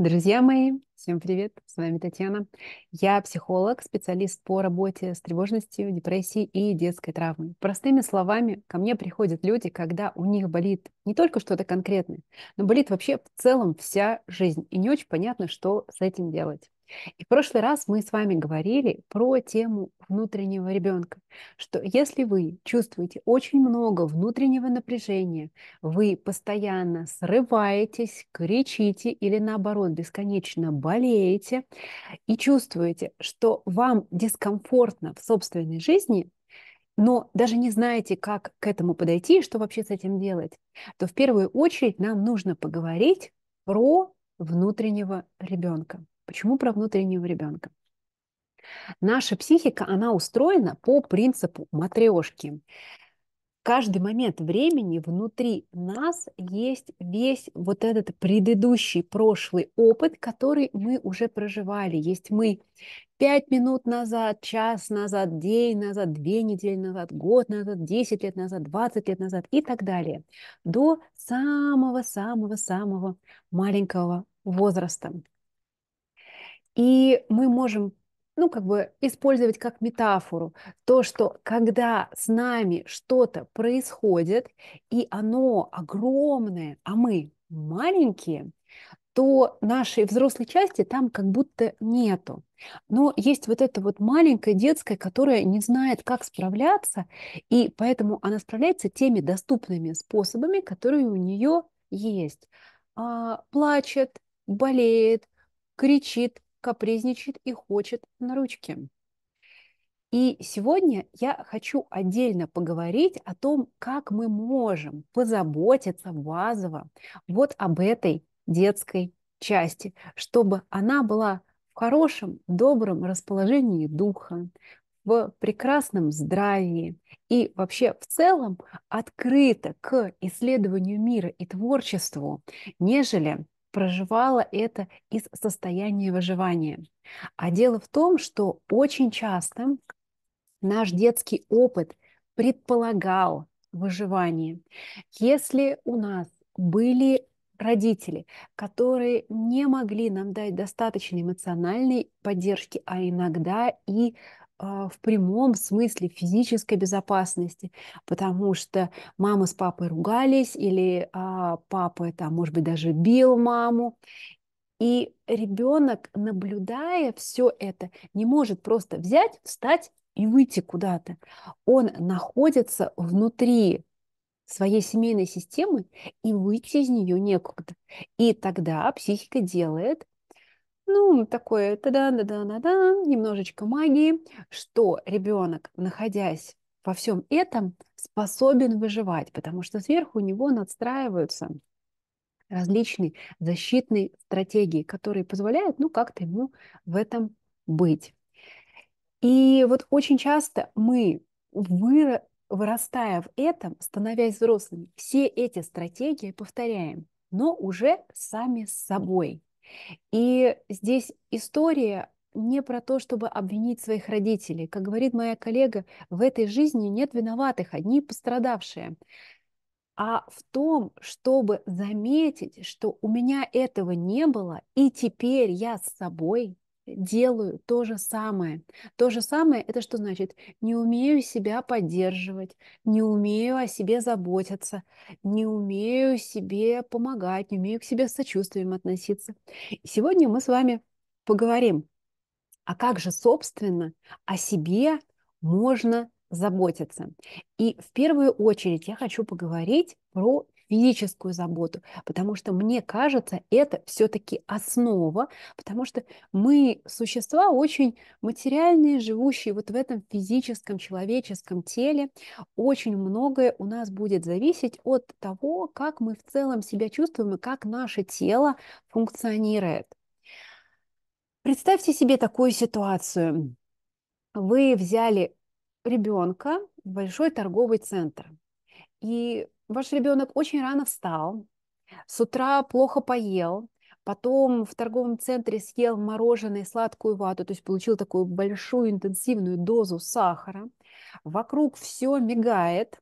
Друзья мои, всем привет, с вами Татьяна. Я психолог, специалист по работе с тревожностью, депрессией и детской травмой. Простыми словами, ко мне приходят люди, когда у них болит не только что-то конкретное, но болит вообще в целом вся жизнь, и не очень понятно, что с этим делать. И в прошлый раз мы с вами говорили про тему внутреннего ребенка, что если вы чувствуете очень много внутреннего напряжения, вы постоянно срываетесь, кричите или наоборот бесконечно болеете и чувствуете, что вам дискомфортно в собственной жизни, но даже не знаете, как к этому подойти и что вообще с этим делать, то в первую очередь нам нужно поговорить про внутреннего ребенка. Почему про внутреннего ребенка? Наша психика, она устроена по принципу матрешки. каждый момент времени внутри нас есть весь вот этот предыдущий прошлый опыт, который мы уже проживали. Есть мы пять минут назад, час назад, день назад, две недели назад, год назад, десять лет назад, двадцать лет назад и так далее, до самого-самого-самого маленького возраста. И мы можем ну, как бы использовать как метафору то, что когда с нами что-то происходит, и оно огромное, а мы маленькие, то нашей взрослой части там как будто нету. Но есть вот эта вот маленькая детская, которая не знает, как справляться, и поэтому она справляется теми доступными способами, которые у нее есть. А, плачет, болеет, кричит, капризничает и хочет на ручке. И сегодня я хочу отдельно поговорить о том, как мы можем позаботиться базово вот об этой детской части, чтобы она была в хорошем, добром расположении духа, в прекрасном здравии и вообще в целом открыта к исследованию мира и творчеству, нежели проживала это из состояния выживания. А дело в том, что очень часто наш детский опыт предполагал выживание. Если у нас были родители, которые не могли нам дать достаточной эмоциональной поддержки, а иногда и а, в прямом смысле физической безопасности, потому что мама с папой ругались или а, папа там, может быть, даже бил маму. И ребенок, наблюдая все это, не может просто взять, встать и выйти куда-то. Он находится внутри своей семейной системы, и выйти из нее некуда. И тогда психика делает ну, такое, да да да да да немножечко магии, что ребенок, находясь во всем этом, способен выживать, потому что сверху у него надстраиваются различные защитные стратегии, которые позволяют, ну, как-то ему в этом быть. И вот очень часто мы, вырастая в этом, становясь взрослыми, все эти стратегии повторяем, но уже сами с собой. И здесь история не про то, чтобы обвинить своих родителей. Как говорит моя коллега, в этой жизни нет виноватых, одни пострадавшие. А в том, чтобы заметить, что у меня этого не было, и теперь я с собой делаю то же самое. То же самое это что значит? Не умею себя поддерживать, не умею о себе заботиться, не умею себе помогать, не умею к себе с сочувствием относиться. И сегодня мы с вами поговорим, а как же, собственно, о себе можно заботиться. И в первую очередь я хочу поговорить про физическую заботу, потому что мне кажется, это все-таки основа, потому что мы существа очень материальные, живущие вот в этом физическом человеческом теле. Очень многое у нас будет зависеть от того, как мы в целом себя чувствуем и как наше тело функционирует. Представьте себе такую ситуацию. Вы взяли ребенка в большой торговый центр. И ваш ребенок очень рано встал, с утра плохо поел, потом в торговом центре съел мороженое, сладкую вату, то есть получил такую большую интенсивную дозу сахара, вокруг все мигает,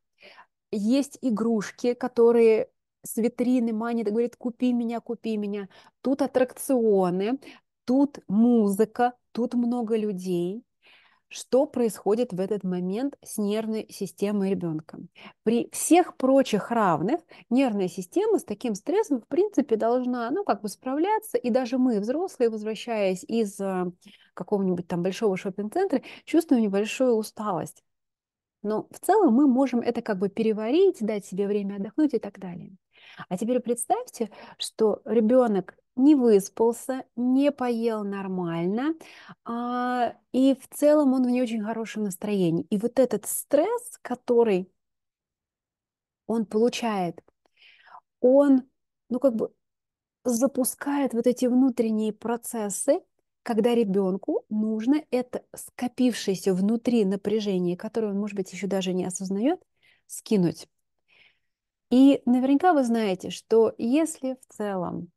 есть игрушки, которые с витрины манит и говорит, купи меня, купи меня. Тут аттракционы, тут музыка, тут много людей что происходит в этот момент с нервной системой ребенка. При всех прочих равных нервная система с таким стрессом, в принципе, должна, ну, как бы справляться, и даже мы, взрослые, возвращаясь из э, какого-нибудь там большого шопинг-центра, чувствуем небольшую усталость. Но в целом мы можем это как бы переварить, дать себе время отдохнуть и так далее. А теперь представьте, что ребенок не выспался, не поел нормально, а, и в целом он в не очень хорошем настроении. И вот этот стресс, который он получает, он, ну как бы запускает вот эти внутренние процессы, когда ребенку нужно это скопившееся внутри напряжение, которое он, может быть, еще даже не осознает, скинуть. И наверняка вы знаете, что если в целом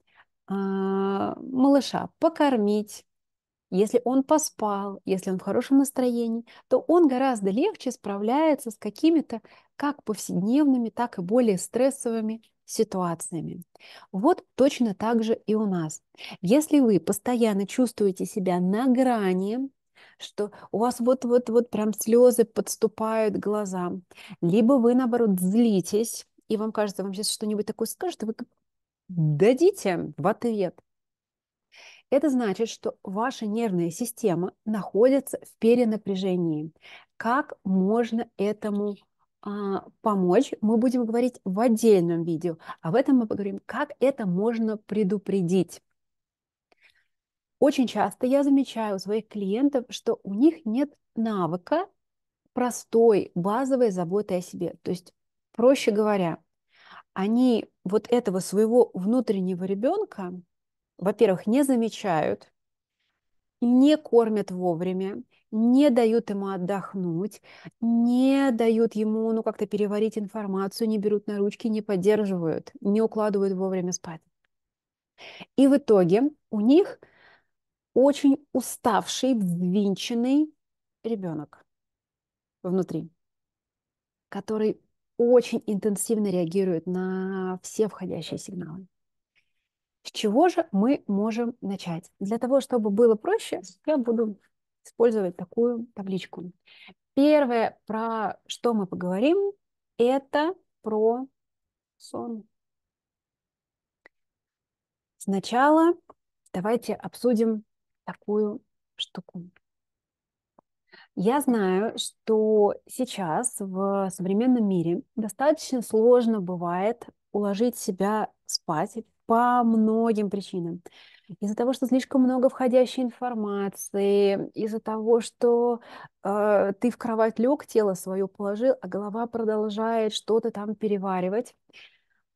а, малыша покормить, если он поспал, если он в хорошем настроении, то он гораздо легче справляется с какими-то как повседневными, так и более стрессовыми ситуациями. Вот точно так же и у нас. Если вы постоянно чувствуете себя на грани, что у вас вот-вот-вот прям слезы подступают к глазам, либо вы, наоборот, злитесь, и вам кажется, вам сейчас что-нибудь такое скажут, вы дадите в ответ. Это значит, что ваша нервная система находится в перенапряжении. Как можно этому а, помочь, мы будем говорить в отдельном видео. А в этом мы поговорим, как это можно предупредить. Очень часто я замечаю у своих клиентов, что у них нет навыка простой базовой заботы о себе. То есть, проще говоря, они вот этого своего внутреннего ребенка, во-первых, не замечают, не кормят вовремя, не дают ему отдохнуть, не дают ему ну, как-то переварить информацию, не берут на ручки, не поддерживают, не укладывают вовремя спать. И в итоге у них очень уставший, взвинченный ребенок внутри, который очень интенсивно реагирует на все входящие сигналы. С чего же мы можем начать? Для того, чтобы было проще, я буду использовать такую табличку. Первое, про что мы поговорим, это про сон. Сначала давайте обсудим такую штуку. Я знаю, что сейчас в современном мире достаточно сложно бывает уложить себя спать по многим причинам. Из-за того, что слишком много входящей информации, из-за того, что э, ты в кровать лег, тело свое положил, а голова продолжает что-то там переваривать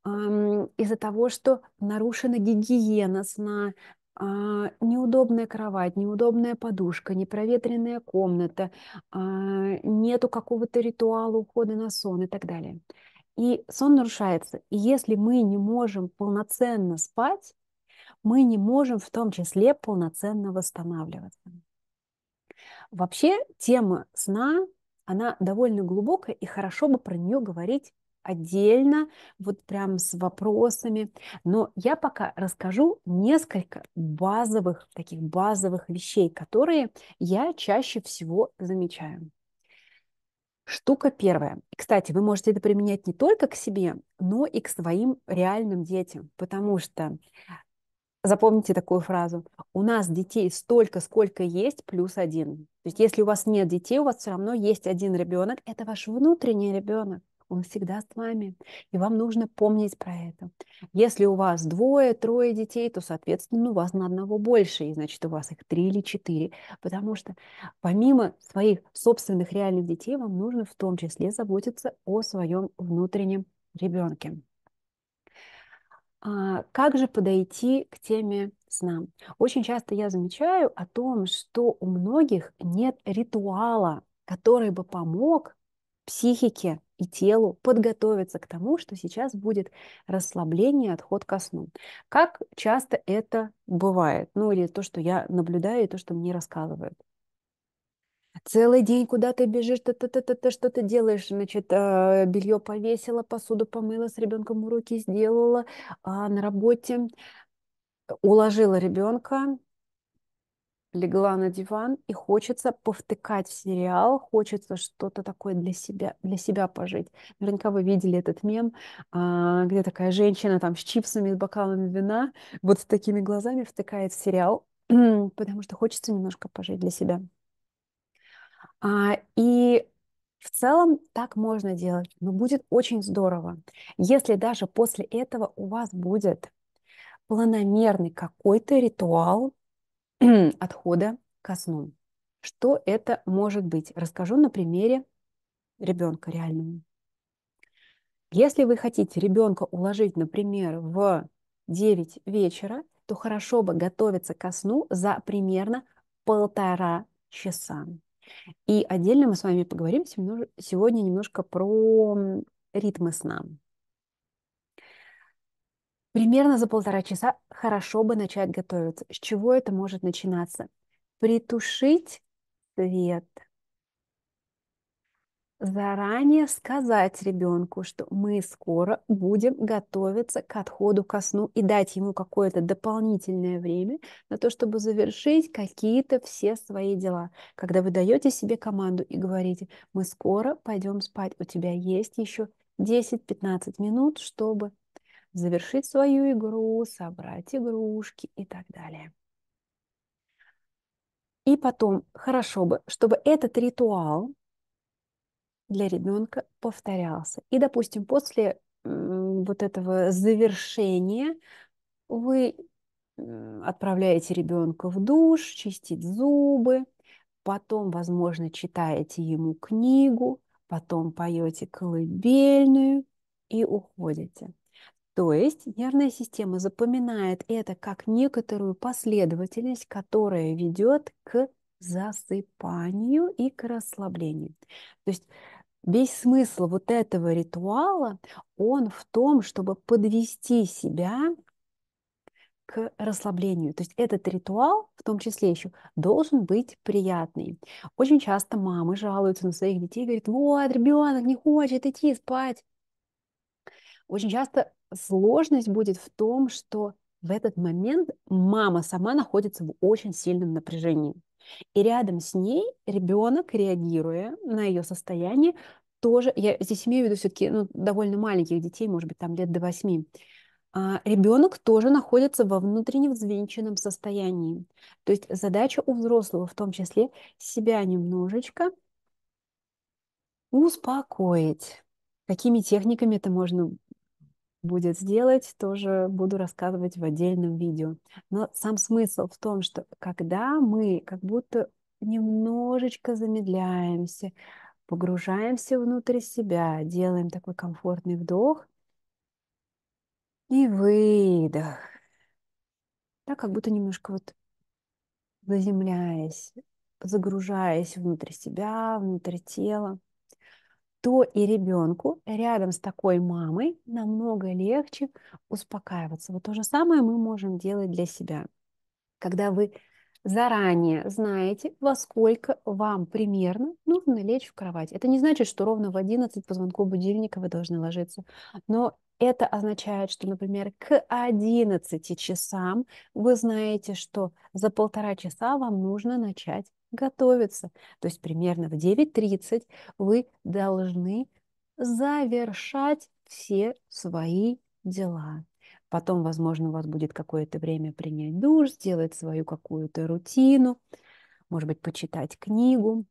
из-за того, что нарушена гигиена сна, а, неудобная кровать, неудобная подушка, непроветренная комната, а, нету какого-то ритуала ухода на сон и так далее. И сон нарушается. И если мы не можем полноценно спать, мы не можем в том числе полноценно восстанавливаться. Вообще тема сна, она довольно глубокая, и хорошо бы про нее говорить отдельно, вот прям с вопросами. Но я пока расскажу несколько базовых, таких базовых вещей, которые я чаще всего замечаю. Штука первая. Кстати, вы можете это применять не только к себе, но и к своим реальным детям, потому что запомните такую фразу. У нас детей столько, сколько есть, плюс один. То есть если у вас нет детей, у вас все равно есть один ребенок. Это ваш внутренний ребенок. Он всегда с вами. И вам нужно помнить про это. Если у вас двое, трое детей, то, соответственно, у ну, вас на одного больше. И значит, у вас их три или четыре. Потому что помимо своих собственных реальных детей, вам нужно в том числе заботиться о своем внутреннем ребенке. А как же подойти к теме сна? Очень часто я замечаю о том, что у многих нет ритуала, который бы помог психике и телу подготовиться к тому, что сейчас будет расслабление, отход ко сну. Как часто это бывает? Ну или то, что я наблюдаю, и то, что мне рассказывают. А целый день куда ты бежишь, та-та-та-та, та что ты делаешь, значит, э, белье повесила, посуду помыла, с ребенком уроки сделала, а на работе уложила ребенка, легла на диван и хочется повтыкать в сериал, хочется что-то такое для себя, для себя пожить. Наверняка вы видели этот мем, а, где такая женщина там с чипсами, с бокалами вина, вот с такими глазами втыкает в сериал, потому что хочется немножко пожить для себя. А, и в целом так можно делать, но будет очень здорово, если даже после этого у вас будет планомерный какой-то ритуал, отхода ко сну. Что это может быть? Расскажу на примере ребенка реального. Если вы хотите ребенка уложить, например, в 9 вечера, то хорошо бы готовиться ко сну за примерно полтора часа. И отдельно мы с вами поговорим сегодня немножко про ритмы сна. Примерно за полтора часа хорошо бы начать готовиться. С чего это может начинаться? Притушить свет. Заранее сказать ребенку, что мы скоро будем готовиться к отходу ко сну и дать ему какое-то дополнительное время на то, чтобы завершить какие-то все свои дела. Когда вы даете себе команду и говорите, мы скоро пойдем спать, у тебя есть еще 10-15 минут, чтобы завершить свою игру, собрать игрушки и так далее. И потом, хорошо бы, чтобы этот ритуал для ребенка повторялся. И, допустим, после вот этого завершения вы отправляете ребенка в душ, чистить зубы, потом, возможно, читаете ему книгу, потом поете колыбельную и уходите. То есть нервная система запоминает это как некоторую последовательность, которая ведет к засыпанию и к расслаблению. То есть весь смысл вот этого ритуала, он в том, чтобы подвести себя к расслаблению. То есть этот ритуал, в том числе еще, должен быть приятный. Очень часто мамы жалуются на своих детей, говорят, вот, ребенок не хочет идти спать. Очень часто сложность будет в том, что в этот момент мама сама находится в очень сильном напряжении. И рядом с ней ребенок, реагируя на ее состояние, тоже, я здесь имею в виду все-таки ну, довольно маленьких детей, может быть, там лет до восьми, а ребенок тоже находится во внутренне взвинченном состоянии. То есть задача у взрослого в том числе себя немножечко успокоить. Какими техниками это можно будет сделать, тоже буду рассказывать в отдельном видео. Но сам смысл в том, что когда мы как будто немножечко замедляемся, погружаемся внутрь себя, делаем такой комфортный вдох и выдох. Так как будто немножко вот заземляясь, загружаясь внутрь себя, внутрь тела то и ребенку рядом с такой мамой намного легче успокаиваться. Вот то же самое мы можем делать для себя. Когда вы заранее знаете, во сколько вам примерно нужно лечь в кровать. Это не значит, что ровно в 11 по звонку будильника вы должны ложиться, но это означает, что, например, к 11 часам вы знаете, что за полтора часа вам нужно начать готовиться. То есть примерно в 9.30 вы должны завершать все свои дела. Потом, возможно, у вас будет какое-то время принять душ, сделать свою какую-то рутину, может быть, почитать книгу,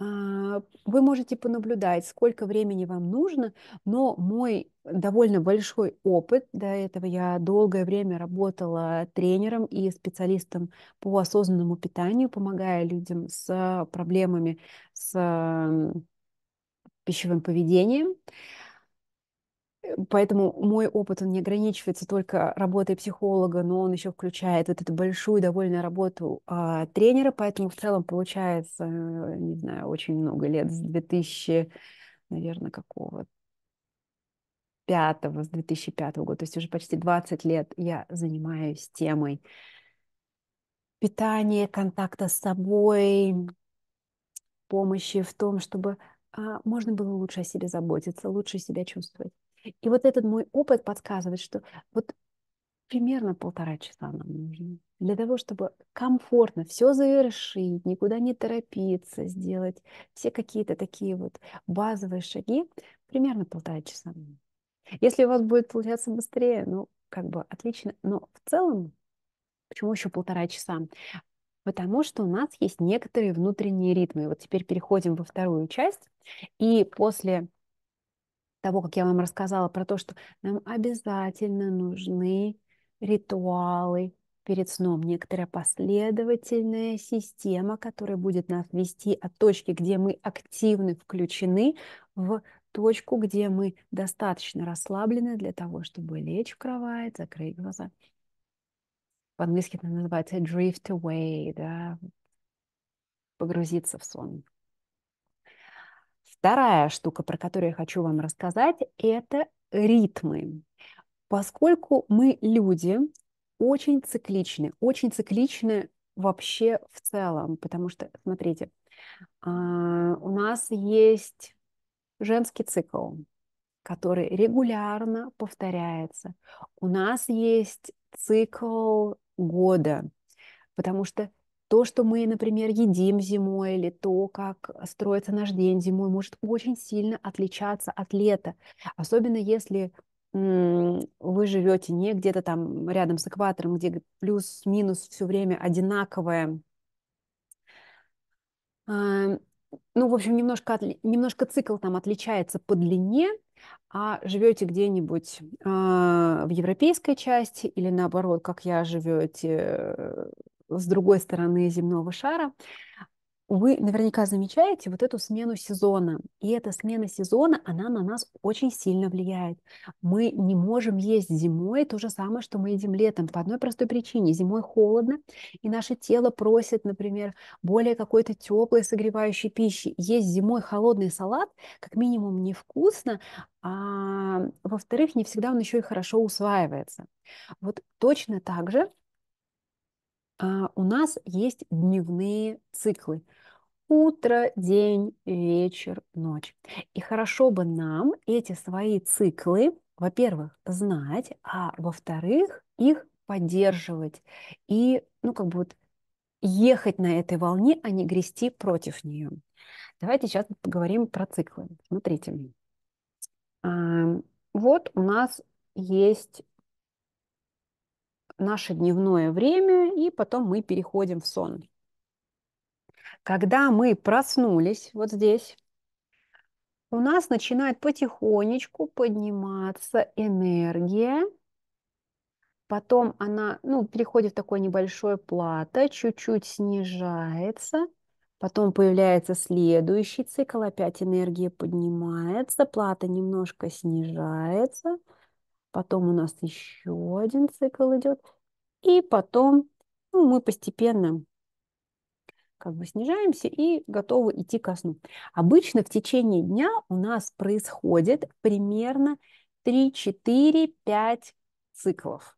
а, вы можете понаблюдать, сколько времени вам нужно, но мой довольно большой опыт, до этого я долгое время работала тренером и специалистом по осознанному питанию, помогая людям с проблемами с пищевым поведением. Uh, Поэтому мой опыт, он не ограничивается только работой психолога, но он еще включает вот эту большую довольно работу а, тренера, поэтому в целом получается, э, не знаю, очень много лет, с 2000, наверное, какого пятого с 2005 года, то есть уже почти 20 лет я занимаюсь темой питания, контакта с собой, помощи в том, чтобы а, можно было лучше о себе заботиться, лучше себя чувствовать. И вот этот мой опыт подсказывает, что вот примерно полтора часа нам нужно для того, чтобы комфортно все завершить, никуда не торопиться, сделать все какие-то такие вот базовые шаги, примерно полтора часа. Если у вас будет получаться быстрее, ну, как бы отлично, но в целом, почему еще полтора часа? Потому что у нас есть некоторые внутренние ритмы. Вот теперь переходим во вторую часть, и после того, как я вам рассказала про то, что нам обязательно нужны ритуалы перед сном, некоторая последовательная система, которая будет нас вести от точки, где мы активны, включены, в точку, где мы достаточно расслаблены для того, чтобы лечь в кровать, закрыть глаза. По-английски это называется drift away, да, погрузиться в сон. Вторая штука, про которую я хочу вам рассказать, это ритмы. Поскольку мы люди, очень цикличны, очень цикличны вообще в целом, потому что, смотрите, а, у нас есть женский цикл, который регулярно повторяется. У нас есть цикл года, потому что то, что мы, например, едим зимой или то, как строится наш день зимой, может очень сильно отличаться от лета. Особенно если вы живете не где-то там рядом с экватором, где плюс-минус все время одинаковое. Ну, в общем, немножко, немножко цикл там отличается по длине, а живете где-нибудь а, в европейской части или наоборот, как я живете э, с другой стороны земного шара, вы наверняка замечаете вот эту смену сезона. И эта смена сезона, она на нас очень сильно влияет. Мы не можем есть зимой то же самое, что мы едим летом. По одной простой причине. Зимой холодно, и наше тело просит, например, более какой-то теплой, согревающей пищи. Есть зимой холодный салат, как минимум, невкусно, а во-вторых, не всегда он еще и хорошо усваивается. Вот точно так же а, у нас есть дневные циклы. Утро, день, вечер, ночь. И хорошо бы нам эти свои циклы, во-первых, знать, а во-вторых, их поддерживать и, ну, как бы вот ехать на этой волне, а не грести против нее. Давайте сейчас поговорим про циклы. Смотрите. Вот у нас есть наше дневное время, и потом мы переходим в сон. Когда мы проснулись вот здесь, у нас начинает потихонечку подниматься энергия, потом она ну, переходит в такое небольшое плато, чуть-чуть снижается, потом появляется следующий цикл, опять энергия поднимается, плата немножко снижается – потом у нас еще один цикл идет, и потом ну, мы постепенно как бы снижаемся и готовы идти ко сну. Обычно в течение дня у нас происходит примерно 3-4-5 циклов.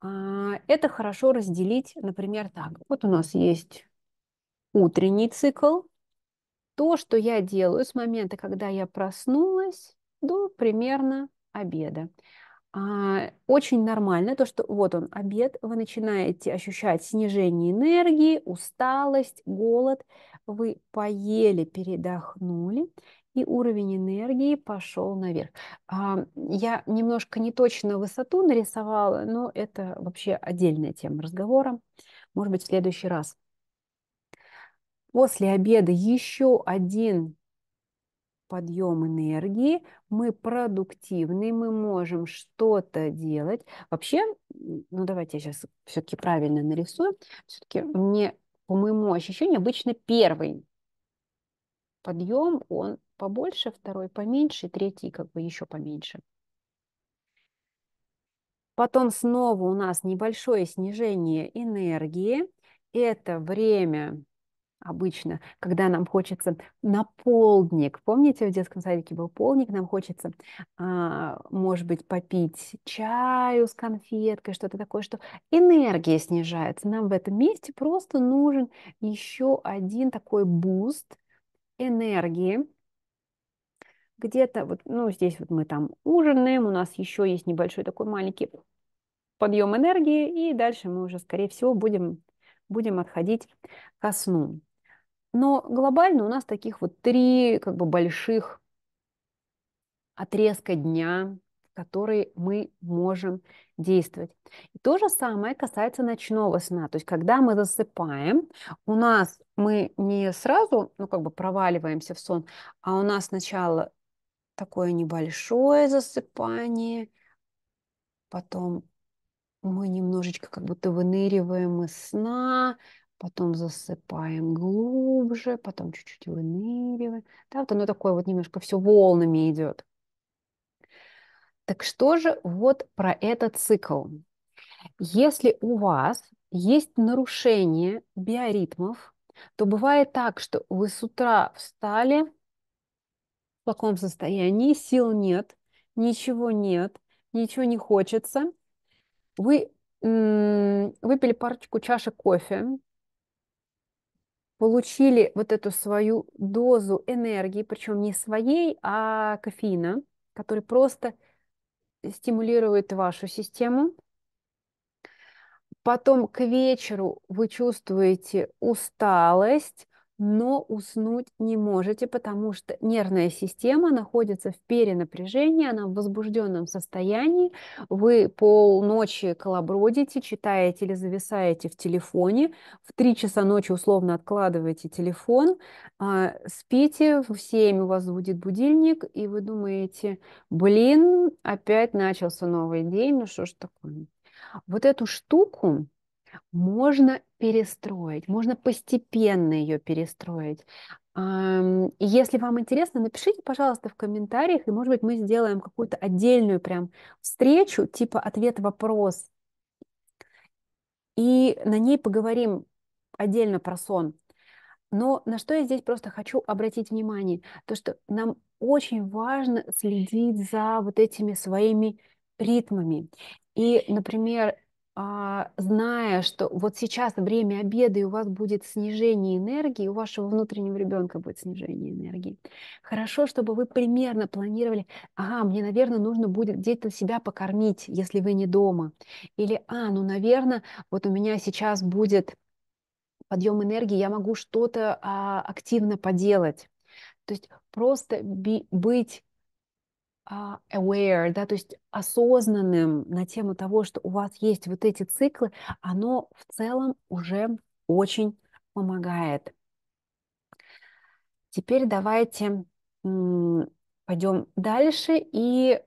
А, это хорошо разделить, например, так. Вот у нас есть утренний цикл. То, что я делаю с момента, когда я проснулась, до примерно обеда. А, очень нормально то, что вот он обед, вы начинаете ощущать снижение энергии, усталость, голод, вы поели, передохнули, и уровень энергии пошел наверх. А, я немножко неточно высоту нарисовала, но это вообще отдельная тема разговора. Может быть, в следующий раз. После обеда еще один подъем энергии, мы продуктивны, мы можем что-то делать. Вообще, ну давайте я сейчас все-таки правильно нарисую. Все-таки мне, по моему ощущению, обычно первый подъем, он побольше, второй поменьше, третий как бы еще поменьше. Потом снова у нас небольшое снижение энергии. Это время обычно, когда нам хочется на полдник. Помните, в детском садике был полдник, нам хочется, а, может быть, попить чаю с конфеткой, что-то такое, что энергия снижается. Нам в этом месте просто нужен еще один такой буст энергии. Где-то вот, ну, здесь вот мы там ужинаем, у нас еще есть небольшой такой маленький подъем энергии, и дальше мы уже, скорее всего, будем, будем отходить ко сну. Но глобально у нас таких вот три как бы больших отрезка дня, в которые мы можем действовать. И то же самое касается ночного сна. То есть, когда мы засыпаем, у нас мы не сразу, ну, как бы проваливаемся в сон, а у нас сначала такое небольшое засыпание, потом мы немножечко как будто выныриваем из сна, потом засыпаем глубже, потом чуть-чуть выныриваем. Да, вот оно такое вот немножко все волнами идет. Так что же вот про этот цикл? Если у вас есть нарушение биоритмов, то бывает так, что вы с утра встали в плохом состоянии, сил нет, ничего нет, ничего не хочется. Вы выпили парочку чашек кофе, получили вот эту свою дозу энергии, причем не своей, а кофеина, который просто стимулирует вашу систему. Потом к вечеру вы чувствуете усталость, но уснуть не можете, потому что нервная система находится в перенапряжении, она в возбужденном состоянии. Вы полночи колобродите, читаете или зависаете в телефоне, в 3 часа ночи условно откладываете телефон, а, спите, в 7 у вас будет будильник, и вы думаете, блин, опять начался новый день, ну что ж такое. Вот эту штуку можно перестроить, можно постепенно ее перестроить. Если вам интересно, напишите, пожалуйста, в комментариях, и, может быть, мы сделаем какую-то отдельную прям встречу, типа ответ-вопрос. И на ней поговорим отдельно про сон. Но на что я здесь просто хочу обратить внимание, то, что нам очень важно следить за вот этими своими ритмами. И, например, а, зная, что вот сейчас время обеда, и у вас будет снижение энергии, у вашего внутреннего ребенка будет снижение энергии. Хорошо, чтобы вы примерно планировали, ага, мне, наверное, нужно будет где-то себя покормить, если вы не дома. Или, а, ну, наверное, вот у меня сейчас будет подъем энергии, я могу что-то а, активно поделать. То есть просто би- быть а, aware, да, то есть осознанным на тему того, что у вас есть вот эти циклы, оно в целом уже очень помогает. Теперь давайте пойдем дальше и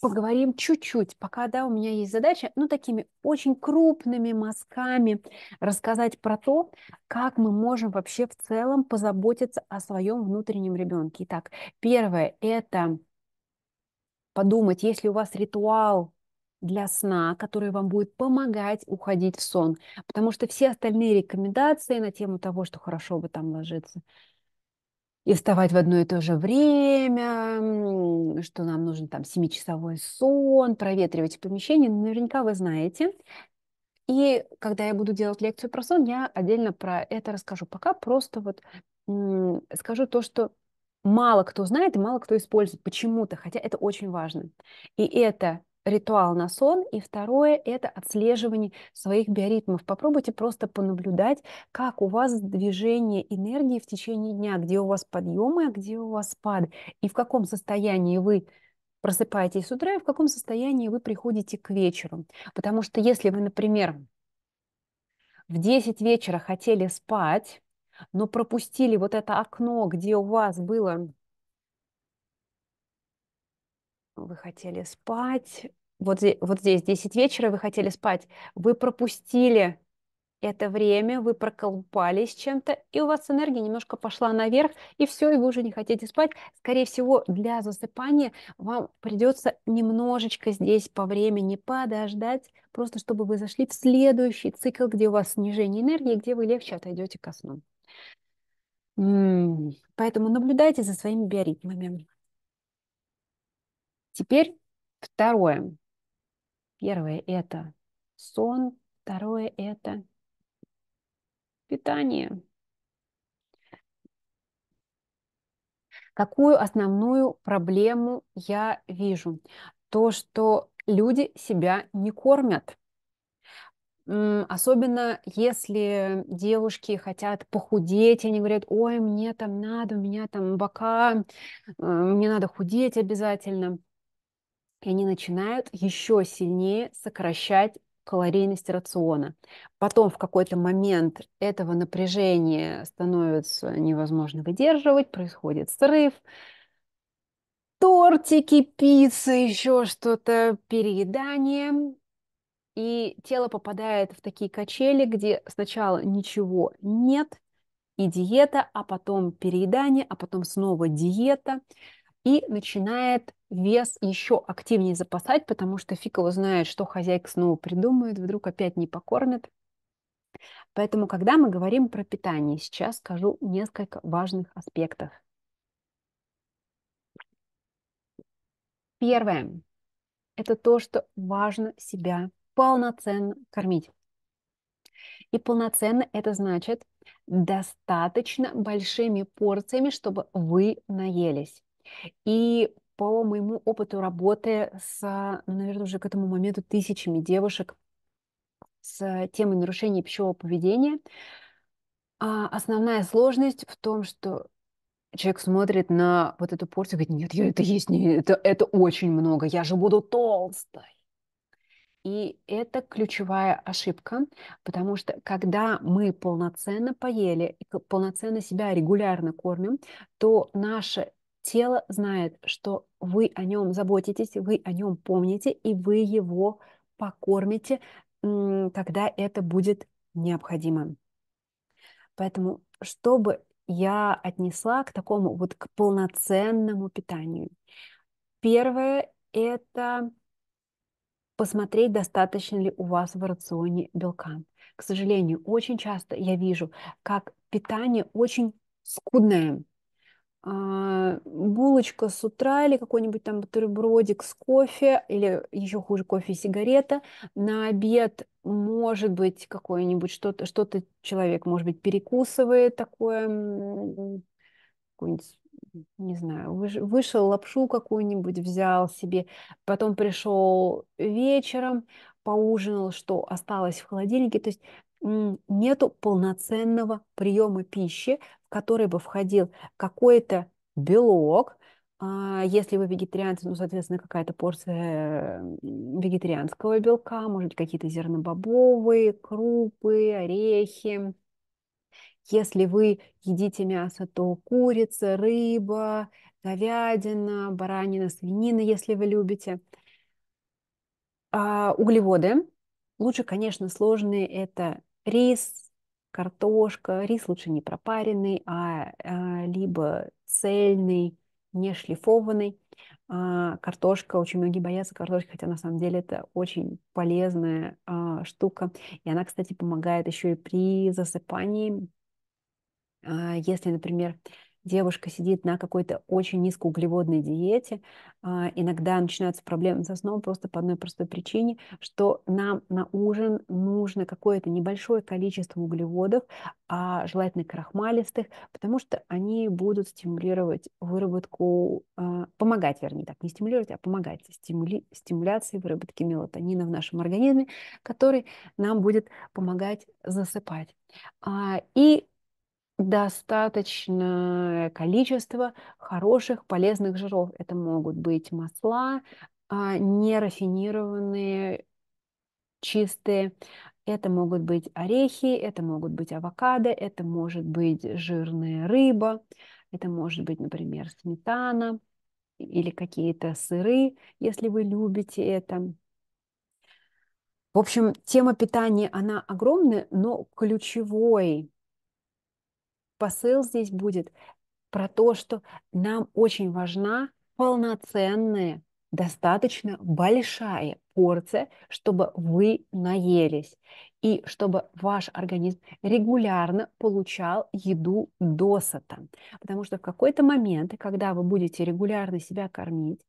поговорим чуть-чуть. Пока, да, у меня есть задача, ну, такими очень крупными мазками рассказать про то, как мы можем вообще в целом позаботиться о своем внутреннем ребенке. Итак, первое – это подумать, если у вас ритуал для сна, который вам будет помогать уходить в сон. Потому что все остальные рекомендации на тему того, что хорошо бы там ложиться, и вставать в одно и то же время, что нам нужен там семичасовой сон, проветривать помещение, ну, наверняка вы знаете. И когда я буду делать лекцию про сон, я отдельно про это расскажу. Пока просто вот скажу то, что мало кто знает и мало кто использует почему-то, хотя это очень важно. И это ритуал на сон, и второе – это отслеживание своих биоритмов. Попробуйте просто понаблюдать, как у вас движение энергии в течение дня, где у вас подъемы, а где у вас спады, и в каком состоянии вы просыпаетесь с утра, и в каком состоянии вы приходите к вечеру. Потому что если вы, например, в 10 вечера хотели спать, но пропустили вот это окно, где у вас было... Вы хотели спать, вот, здесь, вот здесь 10 вечера вы хотели спать, вы пропустили это время, вы проколупались чем-то, и у вас энергия немножко пошла наверх, и все, и вы уже не хотите спать. Скорее всего, для засыпания вам придется немножечко здесь по времени подождать, просто чтобы вы зашли в следующий цикл, где у вас снижение энергии, где вы легче отойдете ко сну. Поэтому наблюдайте за своими биоритмами. Теперь второе. Первое – это сон. Второе – это питание. Какую основную проблему я вижу? То, что люди себя не кормят. Особенно если девушки хотят похудеть, они говорят, ой, мне там надо, у меня там бока, э, мне надо худеть обязательно. И они начинают еще сильнее сокращать калорийность рациона. Потом в какой-то момент этого напряжения становится невозможно выдерживать, происходит срыв, тортики, пицца, еще что-то, переедание и тело попадает в такие качели, где сначала ничего нет, и диета, а потом переедание, а потом снова диета, и начинает вес еще активнее запасать, потому что фиг его знает, что хозяйка снова придумает, вдруг опять не покормит. Поэтому, когда мы говорим про питание, сейчас скажу несколько важных аспектов. Первое – это то, что важно себя полноценно кормить. И полноценно это значит достаточно большими порциями, чтобы вы наелись. И по моему опыту работы с, ну, наверное, уже к этому моменту тысячами девушек с темой нарушения пищевого поведения, а, основная сложность в том, что человек смотрит на вот эту порцию и говорит, нет, я это есть не, это, это очень много, я же буду толстой. И это ключевая ошибка, потому что когда мы полноценно поели, полноценно себя регулярно кормим, то наше тело знает, что вы о нем заботитесь, вы о нем помните, и вы его покормите, когда это будет необходимо. Поэтому, чтобы я отнесла к такому вот к полноценному питанию. Первое – это посмотреть, достаточно ли у вас в рационе белка. К сожалению, очень часто я вижу, как питание очень скудное. А, булочка с утра или какой-нибудь там бутербродик с кофе, или еще хуже кофе и сигарета. На обед может быть какое-нибудь что-то, что-то человек, может быть, перекусывает такое, какой-нибудь не знаю, вышел лапшу какую-нибудь, взял себе, потом пришел вечером, поужинал, что осталось в холодильнике. То есть нету полноценного приема пищи, в который бы входил какой-то белок, а, если вы вегетарианцы, ну, соответственно, какая-то порция вегетарианского белка, может быть, какие-то зернобобовые, крупы, орехи, если вы едите мясо, то курица, рыба, говядина, баранина, свинина, если вы любите. А углеводы. Лучше, конечно, сложные – это рис, картошка. Рис лучше не пропаренный, а, а либо цельный, не шлифованный. А, картошка, очень многие боятся картошки, хотя на самом деле это очень полезная а, штука. И она, кстати, помогает еще и при засыпании, а, если, например, девушка сидит на какой-то очень низкоуглеводной диете, а, иногда начинаются проблемы со сном просто по одной простой причине, что нам на ужин нужно какое-то небольшое количество углеводов, а желательно крахмалистых, потому что они будут стимулировать выработку, а, помогать, вернее, так, не стимулировать, а помогать стимули, стимуляции выработки мелатонина в нашем организме, который нам будет помогать засыпать. И достаточное количество хороших полезных жиров. Это могут быть масла, а, нерафинированные, чистые. Это могут быть орехи, это могут быть авокадо, это может быть жирная рыба, это может быть, например, сметана или какие-то сыры, если вы любите это. В общем, тема питания, она огромная, но ключевой посыл здесь будет про то, что нам очень важна полноценная, достаточно большая порция, чтобы вы наелись и чтобы ваш организм регулярно получал еду досыта. Потому что в какой-то момент, когда вы будете регулярно себя кормить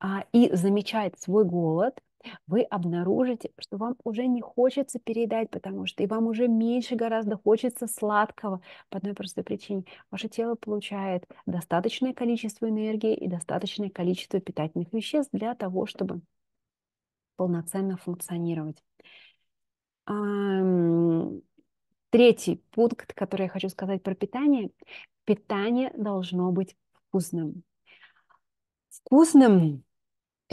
а, и замечать свой голод, вы обнаружите, что вам уже не хочется переедать, потому что и вам уже меньше гораздо хочется сладкого по одной простой причине. Ваше тело получает достаточное количество энергии и достаточное количество питательных веществ для того, чтобы полноценно функционировать. Третий пункт, который я хочу сказать про питание. Питание должно быть вкусным. Вкусным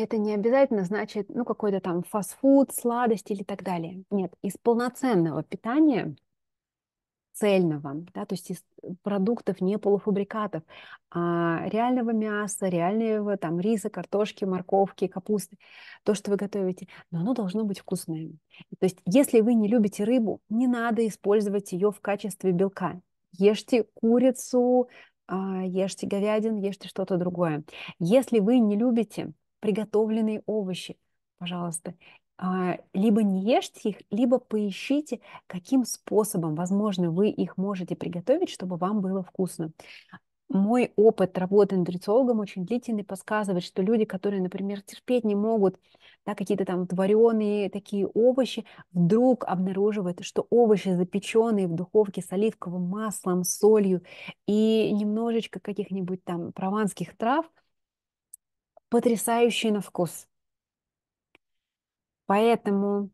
это не обязательно значит, ну, какой-то там фастфуд, сладость или так далее. Нет, из полноценного питания, цельного, да, то есть из э, продуктов, не полуфабрикатов, а реального мяса, реального там риса, картошки, морковки, капусты, то, что вы готовите, но оно должно быть вкусное. То есть если вы не любите рыбу, не надо использовать ее в качестве белка. Ешьте курицу, а, ешьте говядин, ешьте что-то другое. Если вы не любите приготовленные овощи, пожалуйста. А, либо не ешьте их, либо поищите, каким способом, возможно, вы их можете приготовить, чтобы вам было вкусно. Мой опыт работы нутрициологом очень длительный подсказывает, что люди, которые, например, терпеть не могут да, какие-то там вареные такие овощи, вдруг обнаруживают, что овощи, запеченные в духовке с оливковым маслом, солью и немножечко каких-нибудь там прованских трав, потрясающий на вкус. Поэтому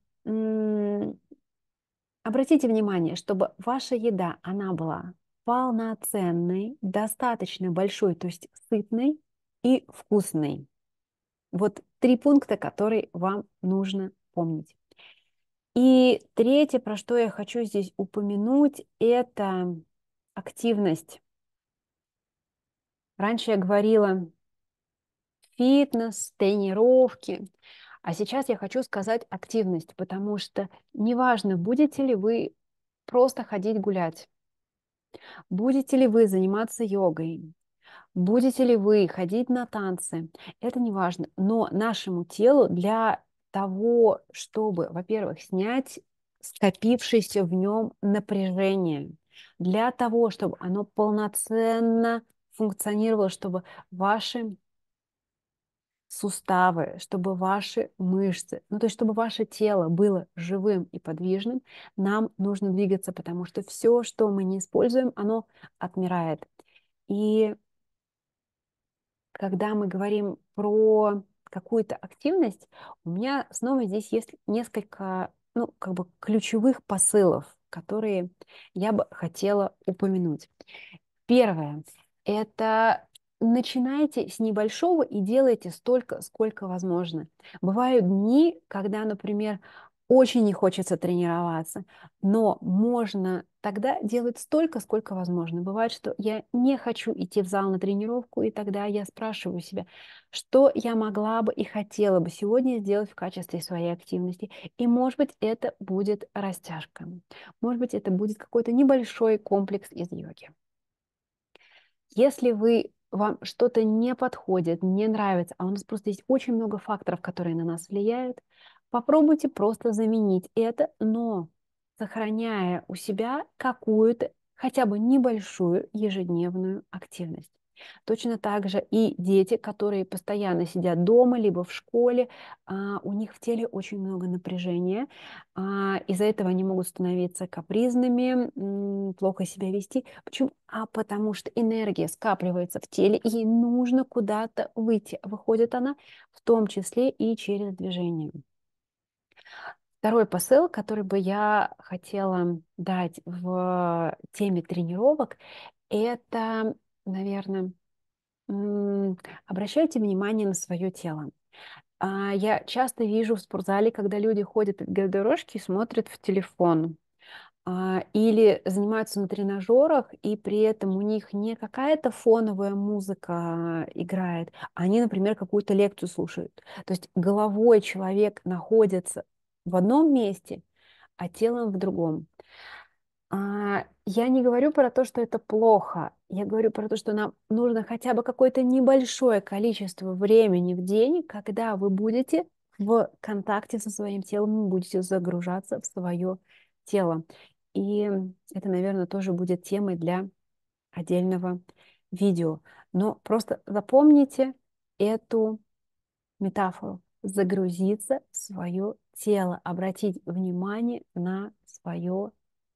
обратите внимание, чтобы ваша еда, она была полноценной, достаточно большой, то есть сытной и вкусной. Вот три пункта, которые вам нужно помнить. И третье, про что я хочу здесь упомянуть, это активность. Раньше я говорила фитнес, тренировки. А сейчас я хочу сказать активность, потому что неважно, будете ли вы просто ходить гулять, будете ли вы заниматься йогой, будете ли вы ходить на танцы, это неважно, Но нашему телу для того, чтобы, во-первых, снять скопившееся в нем напряжение, для того, чтобы оно полноценно функционировало, чтобы ваши суставы, чтобы ваши мышцы, ну то есть чтобы ваше тело было живым и подвижным, нам нужно двигаться, потому что все, что мы не используем, оно отмирает. И когда мы говорим про какую-то активность, у меня снова здесь есть несколько, ну, как бы ключевых посылов, которые я бы хотела упомянуть. Первое – это начинайте с небольшого и делайте столько, сколько возможно. Бывают дни, когда, например, очень не хочется тренироваться, но можно тогда делать столько, сколько возможно. Бывает, что я не хочу идти в зал на тренировку, и тогда я спрашиваю себя, что я могла бы и хотела бы сегодня сделать в качестве своей активности. И, может быть, это будет растяжка. Может быть, это будет какой-то небольшой комплекс из йоги. Если вы вам что-то не подходит, не нравится, а у нас просто есть очень много факторов, которые на нас влияют, попробуйте просто заменить это, но сохраняя у себя какую-то хотя бы небольшую ежедневную активность. Точно так же и дети, которые постоянно сидят дома, либо в школе, а, у них в теле очень много напряжения. А, из-за этого они могут становиться капризными, плохо себя вести. Почему? А потому что энергия скапливается в теле, и ей нужно куда-то выйти. Выходит она в том числе и через движение. Второй посыл, который бы я хотела дать в теме тренировок, это наверное, обращайте внимание на свое тело. А, я часто вижу в спортзале, когда люди ходят от дорожки и смотрят в телефон а, или занимаются на тренажерах, и при этом у них не какая-то фоновая музыка а, играет, они, например, какую-то лекцию слушают. То есть головой человек находится в одном месте, а телом в другом. А, я не говорю про то, что это плохо. Я говорю про то, что нам нужно хотя бы какое-то небольшое количество времени в день, когда вы будете в контакте со своим телом, будете загружаться в свое тело. И это, наверное, тоже будет темой для отдельного видео. Но просто запомните эту метафору. Загрузиться в свое тело, обратить внимание на свое тело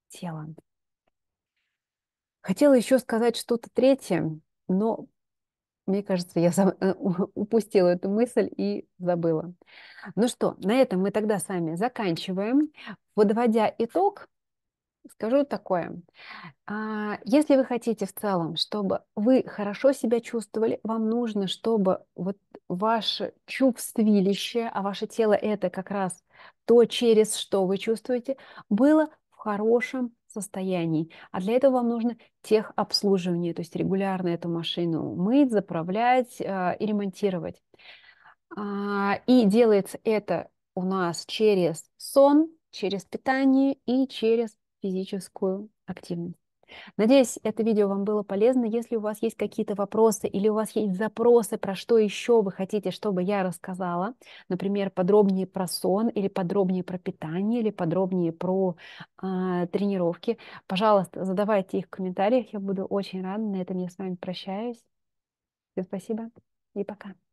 тела. Хотела еще сказать что-то третье, но мне кажется, я э, упустила эту мысль и забыла. Ну что, на этом мы тогда с вами заканчиваем. Подводя итог, скажу такое. А, если вы хотите в целом, чтобы вы хорошо себя чувствовали, вам нужно, чтобы вот ваше чувствилище, а ваше тело это как раз то, через что вы чувствуете, было хорошем состоянии. А для этого вам нужно техобслуживание, то есть регулярно эту машину мыть, заправлять э, и ремонтировать. А, и делается это у нас через сон, через питание и через физическую активность. Надеюсь, это видео вам было полезно. Если у вас есть какие-то вопросы или у вас есть запросы, про что еще вы хотите, чтобы я рассказала, например, подробнее про сон или подробнее про питание или подробнее про э, тренировки, пожалуйста, задавайте их в комментариях. Я буду очень рада. На этом я с вами прощаюсь. Всем спасибо и пока.